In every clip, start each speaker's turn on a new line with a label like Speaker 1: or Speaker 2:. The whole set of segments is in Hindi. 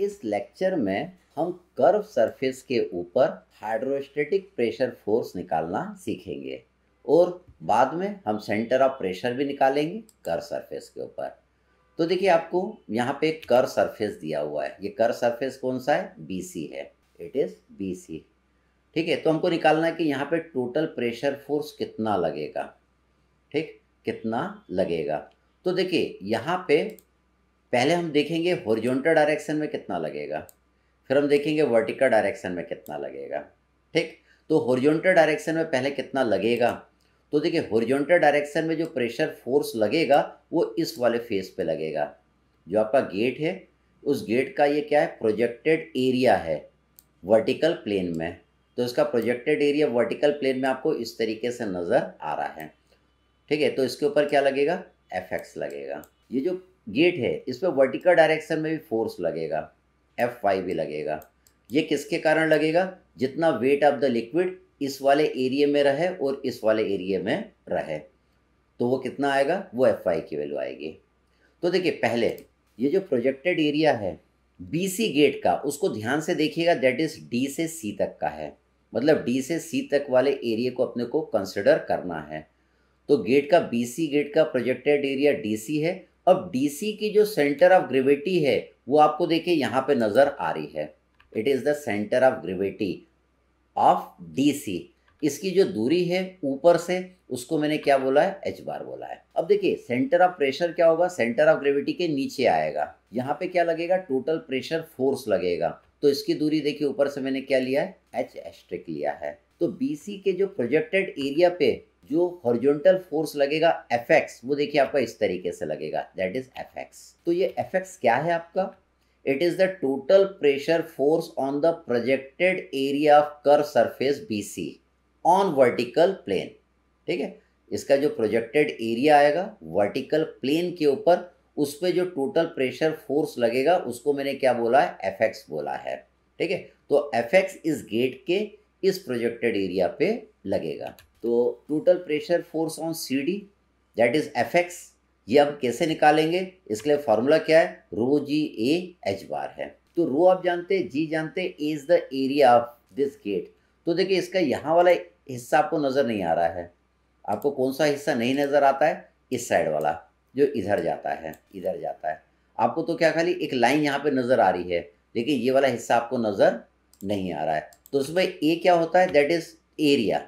Speaker 1: इस लेक्चर में हम कर्व सरफेस के ऊपर हाइड्रोस्टेटिक प्रेशर फोर्स निकालना सीखेंगे और बाद में हम सेंटर ऑफ प्रेशर भी निकालेंगे कर्व सरफेस के ऊपर तो देखिए आपको यहाँ पे कर सरफेस दिया हुआ है ये कर सरफेस कौन सा है बी सी है इट इज़ बी सी ठीक है तो हमको निकालना है कि यहाँ पे टोटल प्रेशर फोर्स कितना लगेगा ठीक कितना लगेगा तो देखिए यहाँ पे पहले हम देखेंगे हॉरिजॉन्टल डायरेक्शन में कितना लगेगा फिर हम देखेंगे वर्टिकल डायरेक्शन में कितना लगेगा ठीक तो हॉरिजॉन्टल डायरेक्शन में पहले कितना लगेगा तो देखिए हॉरिजॉन्टल डायरेक्शन में जो प्रेशर फोर्स लगेगा वो इस वाले फेस पे लगेगा जो आपका गेट है उस गेट का ये क्या है प्रोजेक्टेड एरिया है वर्टिकल प्लेन में तो इसका प्रोजेक्टेड एरिया वर्टिकल प्लेन में आपको इस तरीके से नज़र आ रहा है ठीक है तो इसके ऊपर क्या लगेगा एफ लगेगा ये जो गेट है इसमें वर्टिकल डायरेक्शन में भी फोर्स लगेगा एफ फाइव भी लगेगा ये किसके कारण लगेगा जितना वेट ऑफ द लिक्विड इस वाले एरिए में रहे और इस वाले एरिए में रहे तो वो कितना आएगा वो एफ आई की वैल्यू आएगी तो देखिए पहले ये जो प्रोजेक्टेड एरिया है बी सी गेट का उसको ध्यान से देखिएगा दैट इज़ डी से सी तक का है मतलब डी से सी तक वाले एरिया को अपने को कंसिडर करना है तो गेट का बी सी गेट का प्रोजेक्टेड एरिया डी सी है अब डीसी की जो सेंटर ऑफ ग्रेविटी है वो आपको देखिए यहाँ पे नज़र आ रही है it is the centre of gravity of DC इसकी जो दूरी है ऊपर से उसको मैंने क्या बोला है एच बार बोला है अब देखिए सेंटर ऑफ प्रेशर क्या होगा सेंटर ऑफ ग्रेविटी के नीचे आएगा यहाँ पे क्या लगेगा टोटल प्रेशर फोर्स लगेगा तो इसकी दूरी देखिए ऊपर से मैंने क्या लिया है एच एस्ट्रिक लिया है तो बीसी के जो प्रोजेक्टेड एरिया पे जो हॉरिजॉन्टल फोर्स लगेगा एफ एक्स वो देखिए आपका इस तरीके से लगेगा दैट इज एफ एक्स तो ये एफ एक्स क्या है आपका it is the total pressure force on the projected area of curved surface B C on vertical plane ठीक है इसका जो प्रोजेक्टेड एरिया आएगा वर्टिकल प्लेन के ऊपर उस पर जो टोटल प्रेशर फोर्स लगेगा उसको मैंने क्या बोला है एफ एक्स बोला है ठीक है तो एफ एक्स इस गेट के इस प्रोजेक्टेड एरिया पे लगेगा तो total pressure force on C D that is F X ये हम कैसे निकालेंगे इसके लिए फॉर्मूला क्या है रो जी ए एच बार है तो रो आप जानते जी जानते is the area of this gate तो देखिए इसका यहाँ वाला हिस्सा आपको नज़र नहीं आ रहा है आपको कौन सा हिस्सा नहीं नज़र आता है इस साइड वाला जो इधर जाता है इधर जाता है आपको तो क्या खाली एक लाइन यहाँ पे नज़र आ रही है लेकिन ये वाला हिस्सा आपको नज़र नहीं आ रहा है तो उसमें ए क्या होता है दैट इज एरिया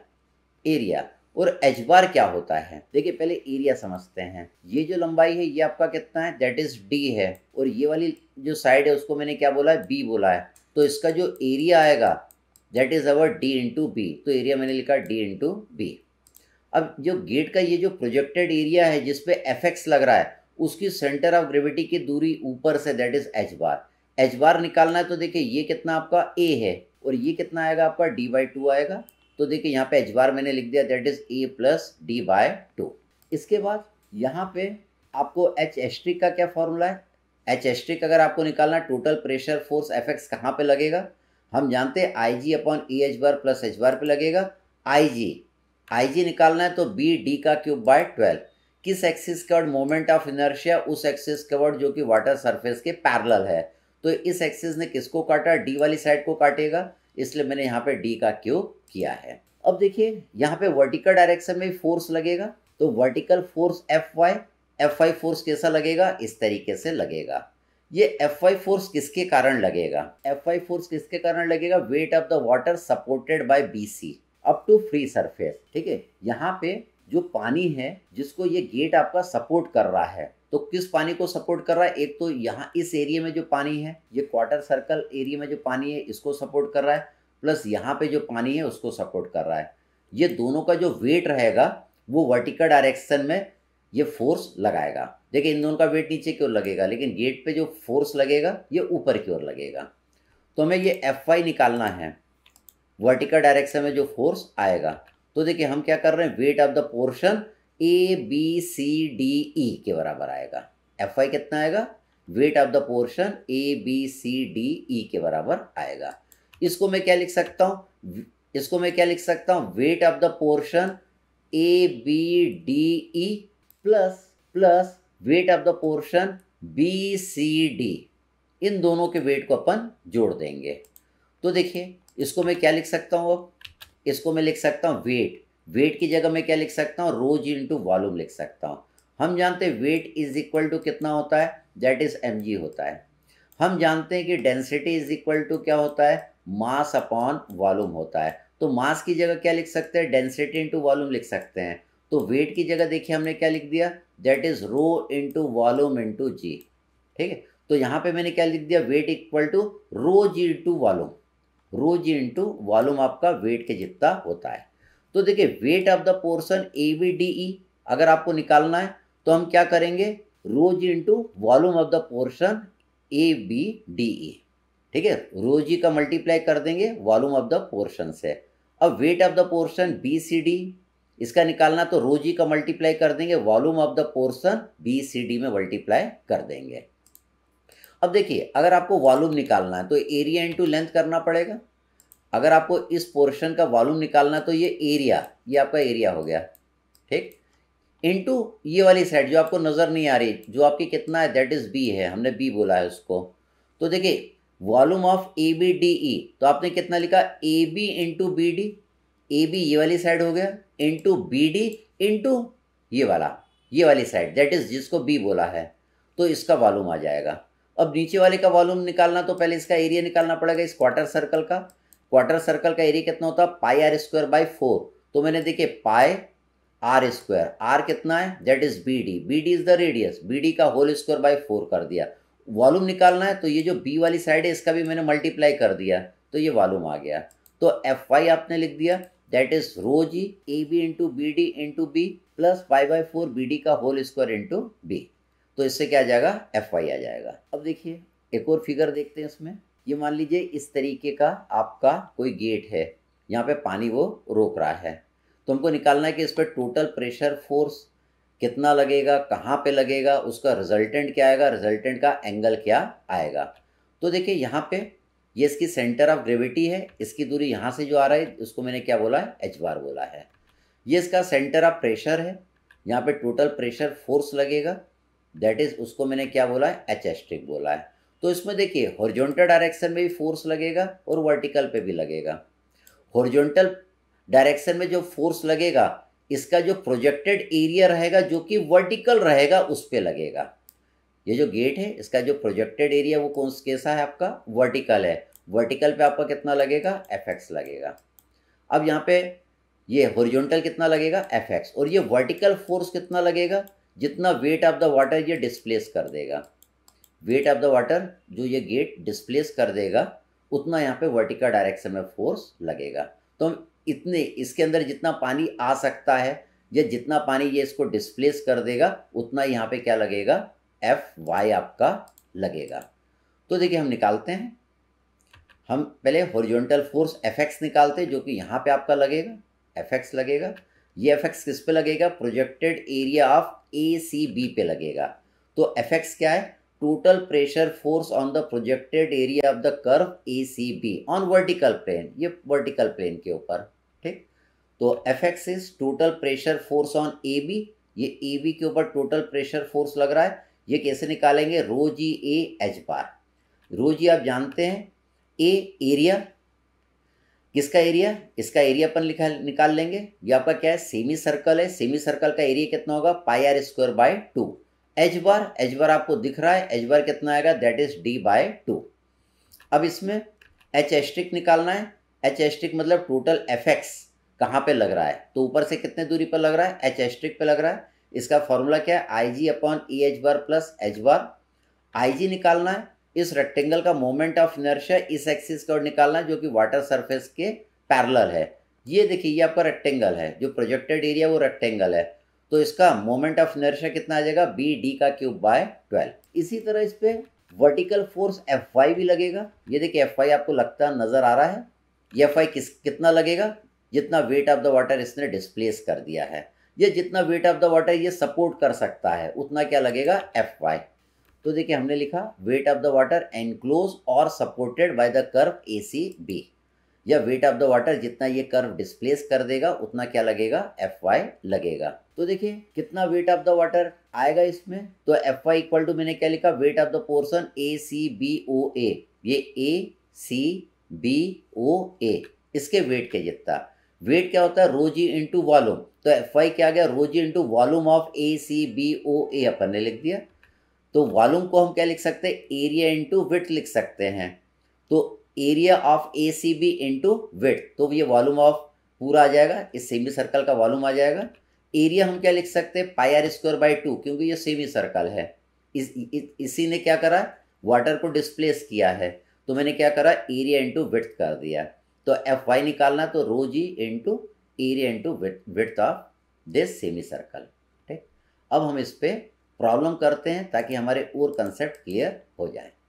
Speaker 1: एरिया और एच बार क्या होता है देखिए पहले एरिया समझते हैं ये जो लंबाई है ये आपका कितना है दैट इज डी है और ये वाली जो साइड है उसको मैंने क्या बोला है बी बोला है तो इसका जो एरिया आएगा that is our D into B तो एरिया मैंने लिखा डी इंटू बी अब जो गेट का ये जो प्रोजेक्टेड एरिया है जिसपे एफ एक्स लग रहा है उसकी सेंटर ऑफ ग्रेविटी की दूरी ऊपर से that is H bar H bar निकालना है तो देखिए ये कितना आपका ए है और ये कितना आएगा आपका डी बाई टू आएगा तो देखिए यहाँ पे एच बार मैंने लिख दिया that is A plus D by two इसके बाद यहाँ पे आपको एच एस्ट्रिक का क्या फॉर्मूला है एच एस्ट्रिक अगर आपको निकालना टोटल प्रेशर फोर्स एफेक्ट्स कहाँ पे लगेगा हम जानते हैं I G upon A H bar plus H bar पे लगेगा आई जी आई जी निकालना है तो बी डी का क्यूब बाय ट्वेल्व किस axis covered moment of inertia उस एक्सिस कवर्ड जो कि वाटर सरफेस के पैरल है तो इस एक्सिस ने किसको काटा डी वाली साइड को काटेगा इसलिए मैंने यहाँ पे डी का क्यू किया है अब देखिए यहाँ पे वर्टिकल डायरेक्शन में फोर्स लगेगा तो vertical force F Y F Y force कैसा लगेगा इस तरीके से लगेगा ये एफ वाई फोर्स किसके कारण लगेगा एफ वाई फोर्स किसके कारण लगेगा weight of the water supported by B C up to free surface ठीक है यहाँ पे जो पानी है जिसको ये गेट आपका सपोर्ट कर रहा है तो किस पानी को सपोर्ट कर रहा है एक तो यहाँ इस एरिया में जो पानी है ये क्वार्टर सर्कल एरिया में जो पानी है इसको सपोर्ट कर रहा है प्लस यहाँ पे जो पानी है उसको सपोर्ट कर रहा है ये दोनों का जो वेट रहेगा वो वर्टिकल डायरेक्शन में ये फोर्स लगाएगा देखिए इन दोनों का वेट नीचे की ओर लगेगा लेकिन गेट पे जो फोर्स लगेगा ये ऊपर की ओर लगेगा तो हमें ये एफ वाई निकालना है वर्टिकल डायरेक्शन में जो फोर्स आएगा तो देखिए हम क्या कर रहे हैं weight of the portion A B C D E के बराबर आएगा एफ आई कितना आएगा weight of the portion A B C D E के बराबर आएगा इसको मैं क्या लिख सकता हूँ इसको मैं क्या लिख सकता हूँ weight of the portion A B D E plus plus weight of the portion B C D इन दोनों के वेट को अपन जोड़ देंगे तो देखिए इसको मैं क्या लिख सकता हूँ अब इसको मैं लिख सकता हूँ वेट वेट की जगह मैं क्या लिख सकता हूँ रोज इंटू वॉल्यूम लिख सकता हूँ हम जानते हैं वेट इज इक्वल टू कितना होता है दैट इज एम होता है हम जानते हैं कि डेंसिटी इज इक्वल टू क्या होता है मास अपॉन वॉल्यूम होता है तो मास की जगह क्या लिख सकते हैं डेंसिटी इंटू वॉल्यूम लिख सकते हैं तो वेट की जगह देखिए हमने क्या लिख दिया that is rho into volume into G ठीक है तो यहाँ पे मैंने क्या लिख दिया weight equal to rho G into volume rho G into volume आपका वेट के जितना होता है तो देखिए weight of the portion A V D E अगर आपको निकालना है तो हम क्या करेंगे rho G into volume of the portion A B D E ठीक है रोजी का मल्टीप्लाई कर देंगे वॉल्यूम ऑफ द पोर्शन से अब weight of the portion B C D इसका निकालना तो रोजी का मल्टीप्लाई कर देंगे volume of the portion B C D में मल्टीप्लाई कर देंगे अब देखिए अगर आपको वॉल्यूम निकालना है तो एरिया इंटू लेंथ करना पड़ेगा अगर आपको इस पोर्शन का वॉल्यूम निकालना तो ये एरिया ये आपका एरिया हो गया ठीक इनटू ये वाली साइड जो आपको नज़र नहीं आ रही जो आपकी कितना है दैट इज़ बी है हमने बी बोला है उसको तो देखिए volume of A B D E तो आपने कितना लिखा A B into B D A B ये वाली साइड हो गया इंटू बी डी इंटू ये वाला ये वाली साइड दैट इज़ जिसको बी बोला है तो इसका वॉल्यूम आ जाएगा अब नीचे वाले का वॉल्यूम निकालना तो पहले इसका एरिया निकालना पड़ेगा इस क्वार्टर सर्कल का क्वार्टर सर्कल का एरिया कितना होता है pi R square by four तो मैंने देखिए पाई आर स्क्वायर आर कितना है that is B D B D is the radius B D का होल स्क्वायर बाई फोर कर दिया वॉल्यूम निकालना है तो ये जो बी वाली साइड है इसका भी मैंने मल्टीप्लाई कर दिया तो ये वॉल्यूम आ गया तो एफ वाई आपने लिख दिया that is rho G A B into B D into B plus five by four B D का होल स्क्वायर इंटू बी तो इससे क्या आ जाएगा एफ वाई आ जाएगा अब देखिए एक और फिगर देखते हैं इसमें ये मान लीजिए इस तरीके का आपका कोई गेट है यहाँ पे पानी वो रोक रहा है तो हमको निकालना है कि इस पर टोटल प्रेशर फोर्स कितना लगेगा कहाँ पे लगेगा उसका रिजल्टेंट क्या आएगा रिजल्टेंट का एंगल क्या आएगा तो देखिए यहाँ पे ये इसकी सेंटर ऑफ ग्रेविटी है इसकी दूरी यहाँ से जो आ रहा है उसको मैंने क्या बोला है एच बार बोला है ये इसका सेंटर ऑफ प्रेशर है यहाँ पे टोटल प्रेशर फोर्स लगेगा दैट इज़ उसको मैंने क्या बोला है एच एस्ट्रिक बोला है तो इसमें देखिए हॉरिजॉन्टल डायरेक्शन में भी फोर्स लगेगा और वर्टिकल पे भी लगेगा हॉरिजॉन्टल डायरेक्शन में जो फोर्स लगेगा इसका जो प्रोजेक्टेड एरिया रहेगा जो कि वर्टिकल रहेगा उस पर लगेगा ये जो गेट है इसका जो प्रोजेक्टेड एरिया वो कौन कैसा है आपका वर्टिकल है वर्टिकल पे आपका कितना लगेगा एफ एक्स लगेगा अब यहाँ पे ये हॉरिजॉन्टल कितना लगेगा एफ एक्स और ये वर्टिकल फोर्स कितना लगेगा जितना वेट ऑफ द वाटर ये डिस्प्लेस कर देगा वेट ऑफ द वाटर जो ये गेट डिस्प्लेस कर देगा उतना यहाँ पे वर्टिकल डायरेक्शन में फोर्स लगेगा तो हम इतने इसके अंदर जितना पानी आ सकता है या जितना पानी ये इसको डिस्प्लेस कर देगा उतना यहाँ पे क्या लगेगा एफ वाई आपका लगेगा तो देखिए हम निकालते हैं हम पहले हॉरिजॉन्टल फोर्स एफ एक्स निकालते हैं जो कि यहाँ पे आपका लगेगा एफ एक्स लगेगा ये एफ एक्स किस पे लगेगा projected area of A C B पे लगेगा तो एफ एक्स क्या है total pressure force on the projected area of the curve A C B on vertical plane ये वर्टिकल प्लेन के ऊपर ठीक तो F X is total pressure force on A B ये ए बी के ऊपर टोटल प्रेशर फोर्स लग रहा है ये कैसे निकालेंगे रो जी ए एच बार रो जी आप जानते हैं ए एरिया किसका एरिया इसका एरिया अपन लिखा निकाल लेंगे ये आपका क्या है सेमी सर्कल है सेमी सर्कल का एरिया कितना होगा pi R square by two H bar H bar आपको दिख रहा है एच बार कितना आएगा that is D by two अब इसमें एच एस्ट्रिक निकालना है एच एस्ट्रिक मतलब टोटल एफ एक्स कहाँ पर लग रहा है तो ऊपर से कितने दूरी पर लग रहा है एच एस्ट्रिक पर लग रहा है इसका फॉर्मूला क्या है I G upon E H bar plus H bar I G निकालना है इस रेक्टेंगल का मोमेंट ऑफ इनर्शिया इस एक्सिस का निकालना है जो कि वाटर सरफेस के पैरल है ये देखिए ये आपका रेक्टेंगल है जो प्रोजेक्टेड एरिया वो रेक्टेंगल है तो इसका मोमेंट ऑफ इनर्शिया कितना आ जाएगा बी डी का क्यूब बाय ट्वेल्व इसी तरह इस पर वर्टिकल फोर्स एफ वाई भी लगेगा ये देखिए एफ वाई आपको लगता नज़र आ रहा है ये एफ वाई किस कितना लगेगा जितना वेट ऑफ द वाटर इसने डिस्प्लेस कर दिया है ये जितना वेट ऑफ द वाटर ये सपोर्ट कर सकता है उतना क्या लगेगा एफ वाई तो देखिए हमने लिखा weight of the water enclose और supported by the curve A C B या वेट ऑफ द वाटर जितना ये कर्व डिस्प्लेस कर देगा उतना क्या लगेगा एफ वाई लगेगा तो देखिए कितना वेट ऑफ द वाटर आएगा इसमें तो एफ वाई इक्वल टू मैंने क्या लिखा weight of the portion A C B O A ये ए सी बी ओ ए इसके वेट के जितना वेट क्या होता है रोजी इंटू वॉल्यूम तो एफ वाई क्या गया rho G into volume of A C B O A अपन ने लिख दिया तो वॉलूम को हम क्या लिख सकते हैं एरिया इंटू विट लिख सकते हैं तो area of A C B into width तो ये वॉल्यूम ऑफ पूरा आ जाएगा इस सेमी सर्कल का वॉल्यूम आ जाएगा एरिया हम क्या लिख सकते हैं pi R square by two क्योंकि ये सेमी सर्कल है इस, इस इसी ने क्या करा वाटर को डिस्प्लेस किया है तो मैंने क्या करा एरिया इंटू विथ कर दिया तो एफ वाई निकालना तो rho G into area into width of this semi circle ठीक अब हम इस पर प्रॉब्लम करते हैं ताकि हमारे और कंसेप्ट क्लियर हो जाए